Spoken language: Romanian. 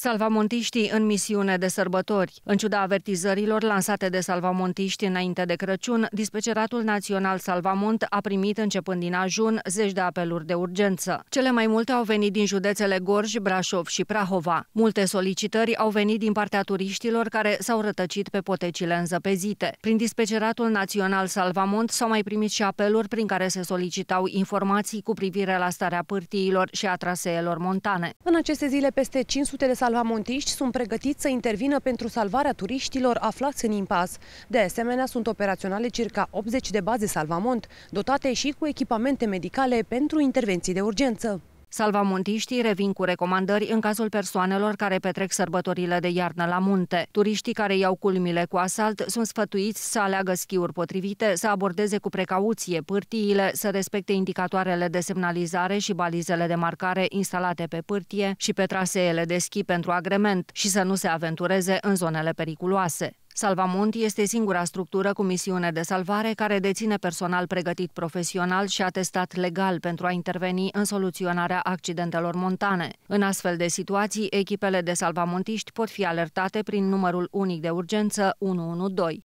Salvamontiștii în misiune de sărbători. În ciuda avertizărilor lansate de salvamontiști înainte de Crăciun, Dispeceratul Național Salvamont a primit începând din ajun zeci de apeluri de urgență. Cele mai multe au venit din județele Gorj, Brașov și Prahova. Multe solicitări au venit din partea turiștilor care s-au rătăcit pe potecile înzăpezite. Prin Dispeceratul Național Salvamont s-au mai primit și apeluri prin care se solicitau informații cu privire la starea pârtiilor și a traseelor montane. În aceste zile, peste 500 de sal- salvamontiști sunt pregătiți să intervină pentru salvarea turiștilor aflați în impas. De asemenea, sunt operaționale circa 80 de baze salvamont, dotate și cu echipamente medicale pentru intervenții de urgență. Salvamontiștii revin cu recomandări în cazul persoanelor care petrec sărbătorile de iarnă la munte. Turiștii care iau culmile cu asalt sunt sfătuiți să aleagă schiuri potrivite, să abordeze cu precauție pârtiile, să respecte indicatoarele de semnalizare și balizele de marcare instalate pe pârtie și pe traseele de schi pentru agrement și să nu se aventureze în zonele periculoase. Salvamont este singura structură cu misiune de salvare care deține personal pregătit profesional și atestat legal pentru a interveni în soluționarea accidentelor montane. În astfel de situații, echipele de salvamontiști pot fi alertate prin numărul unic de urgență 112.